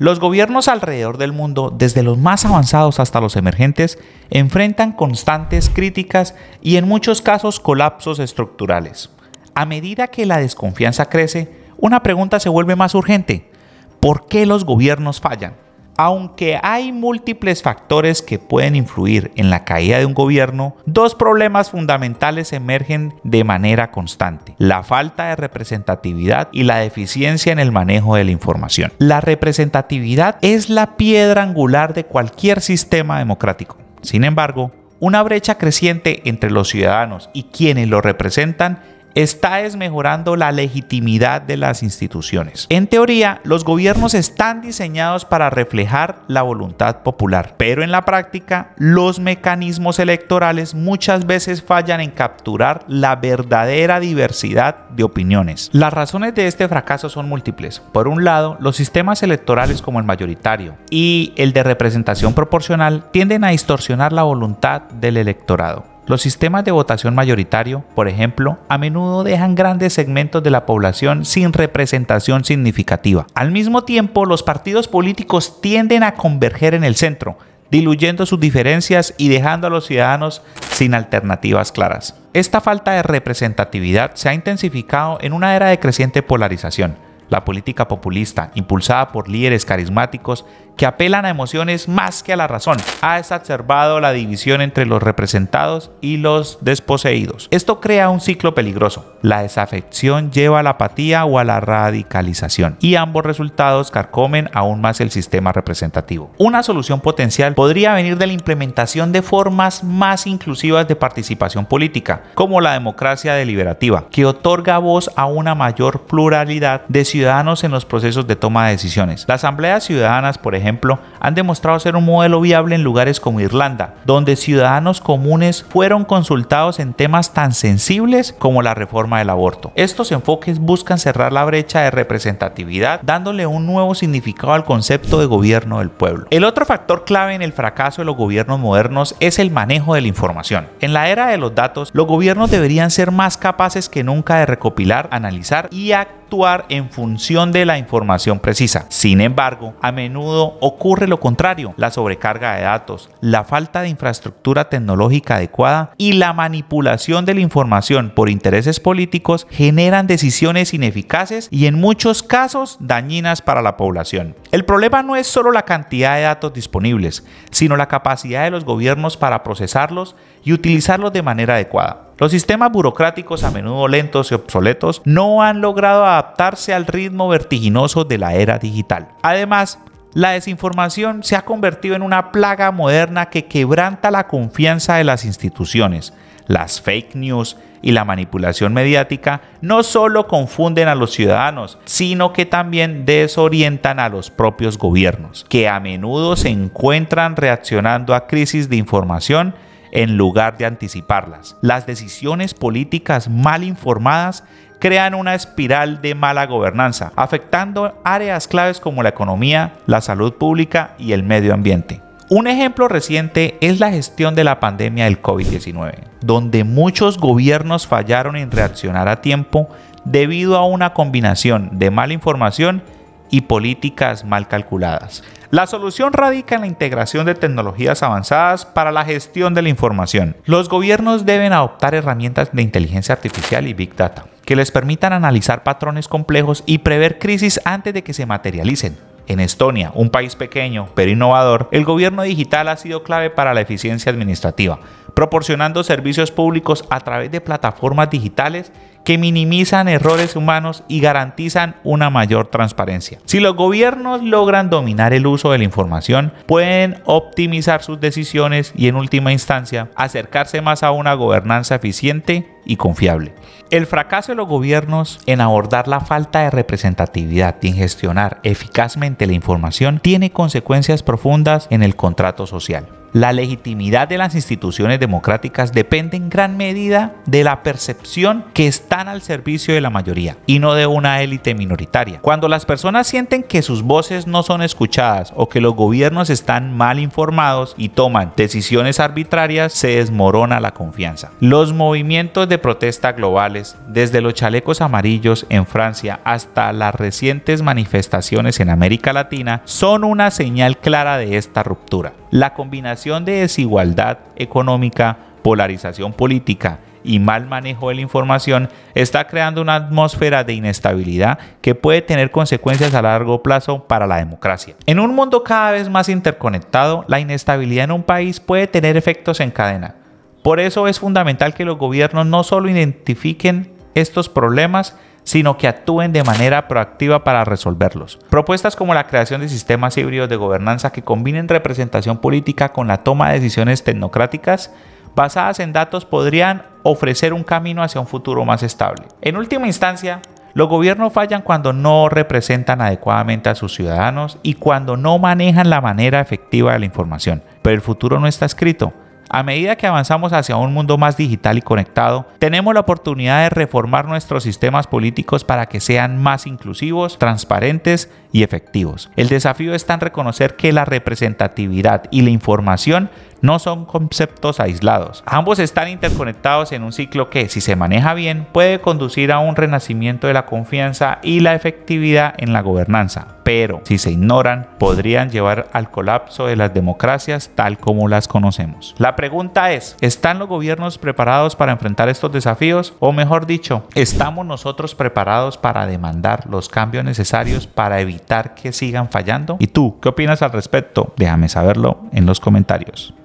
Los gobiernos alrededor del mundo, desde los más avanzados hasta los emergentes, enfrentan constantes críticas y en muchos casos colapsos estructurales. A medida que la desconfianza crece, una pregunta se vuelve más urgente. ¿Por qué los gobiernos fallan? Aunque hay múltiples factores que pueden influir en la caída de un gobierno, dos problemas fundamentales emergen de manera constante, la falta de representatividad y la deficiencia en el manejo de la información. La representatividad es la piedra angular de cualquier sistema democrático. Sin embargo, una brecha creciente entre los ciudadanos y quienes lo representan está desmejorando la legitimidad de las instituciones. En teoría, los gobiernos están diseñados para reflejar la voluntad popular, pero en la práctica, los mecanismos electorales muchas veces fallan en capturar la verdadera diversidad de opiniones. Las razones de este fracaso son múltiples. Por un lado, los sistemas electorales como el mayoritario y el de representación proporcional tienden a distorsionar la voluntad del electorado. Los sistemas de votación mayoritario, por ejemplo, a menudo dejan grandes segmentos de la población sin representación significativa. Al mismo tiempo, los partidos políticos tienden a converger en el centro, diluyendo sus diferencias y dejando a los ciudadanos sin alternativas claras. Esta falta de representatividad se ha intensificado en una era de creciente polarización. La política populista, impulsada por líderes carismáticos, que apelan a emociones más que a la razón, ha exacerbado la división entre los representados y los desposeídos. Esto crea un ciclo peligroso. La desafección lleva a la apatía o a la radicalización, y ambos resultados carcomen aún más el sistema representativo. Una solución potencial podría venir de la implementación de formas más inclusivas de participación política, como la democracia deliberativa, que otorga voz a una mayor pluralidad de ciudadanos en los procesos de toma de decisiones. Las asambleas ciudadanas, por ejemplo, han demostrado ser un modelo viable en lugares como Irlanda, donde ciudadanos comunes fueron consultados en temas tan sensibles como la reforma del aborto. Estos enfoques buscan cerrar la brecha de representatividad, dándole un nuevo significado al concepto de gobierno del pueblo. El otro factor clave en el fracaso de los gobiernos modernos es el manejo de la información. En la era de los datos, los gobiernos deberían ser más capaces que nunca de recopilar, analizar y actuar actuar en función de la información precisa. Sin embargo, a menudo ocurre lo contrario, la sobrecarga de datos, la falta de infraestructura tecnológica adecuada y la manipulación de la información por intereses políticos generan decisiones ineficaces y en muchos casos dañinas para la población. El problema no es solo la cantidad de datos disponibles, sino la capacidad de los gobiernos para procesarlos y utilizarlos de manera adecuada. Los sistemas burocráticos, a menudo lentos y obsoletos, no han logrado adaptarse al ritmo vertiginoso de la era digital. Además, la desinformación se ha convertido en una plaga moderna que quebranta la confianza de las instituciones. Las fake news y la manipulación mediática no solo confunden a los ciudadanos, sino que también desorientan a los propios gobiernos, que a menudo se encuentran reaccionando a crisis de información en lugar de anticiparlas. Las decisiones políticas mal informadas crean una espiral de mala gobernanza, afectando áreas claves como la economía, la salud pública y el medio ambiente. Un ejemplo reciente es la gestión de la pandemia del COVID-19, donde muchos gobiernos fallaron en reaccionar a tiempo debido a una combinación de mala información y políticas mal calculadas. La solución radica en la integración de tecnologías avanzadas para la gestión de la información. Los gobiernos deben adoptar herramientas de inteligencia artificial y big data que les permitan analizar patrones complejos y prever crisis antes de que se materialicen. En Estonia, un país pequeño pero innovador, el gobierno digital ha sido clave para la eficiencia administrativa, proporcionando servicios públicos a través de plataformas digitales que minimizan errores humanos y garantizan una mayor transparencia. Si los gobiernos logran dominar el uso de la información, pueden optimizar sus decisiones y en última instancia acercarse más a una gobernanza eficiente y confiable. El fracaso de los gobiernos en abordar la falta de representatividad y en gestionar eficazmente la información tiene consecuencias profundas en el contrato social. La legitimidad de las instituciones democráticas depende en gran medida de la percepción que están al servicio de la mayoría y no de una élite minoritaria. Cuando las personas sienten que sus voces no son escuchadas o que los gobiernos están mal informados y toman decisiones arbitrarias, se desmorona la confianza. Los movimientos de protesta globales, desde los chalecos amarillos en Francia hasta las recientes manifestaciones en América Latina, son una señal clara de esta ruptura. La combinación de desigualdad económica, polarización política y mal manejo de la información está creando una atmósfera de inestabilidad que puede tener consecuencias a largo plazo para la democracia. En un mundo cada vez más interconectado, la inestabilidad en un país puede tener efectos en cadena por eso es fundamental que los gobiernos no solo identifiquen estos problemas, sino que actúen de manera proactiva para resolverlos. Propuestas como la creación de sistemas híbridos de gobernanza que combinen representación política con la toma de decisiones tecnocráticas basadas en datos podrían ofrecer un camino hacia un futuro más estable. En última instancia, los gobiernos fallan cuando no representan adecuadamente a sus ciudadanos y cuando no manejan la manera efectiva de la información. Pero el futuro no está escrito a medida que avanzamos hacia un mundo más digital y conectado, tenemos la oportunidad de reformar nuestros sistemas políticos para que sean más inclusivos, transparentes y efectivos. El desafío está en reconocer que la representatividad y la información no son conceptos aislados. Ambos están interconectados en un ciclo que, si se maneja bien, puede conducir a un renacimiento de la confianza y la efectividad en la gobernanza. Pero, si se ignoran, podrían llevar al colapso de las democracias tal como las conocemos. La pregunta es, ¿están los gobiernos preparados para enfrentar estos desafíos? O mejor dicho, ¿estamos nosotros preparados para demandar los cambios necesarios para evitar que sigan fallando? ¿Y tú qué opinas al respecto? Déjame saberlo en los comentarios.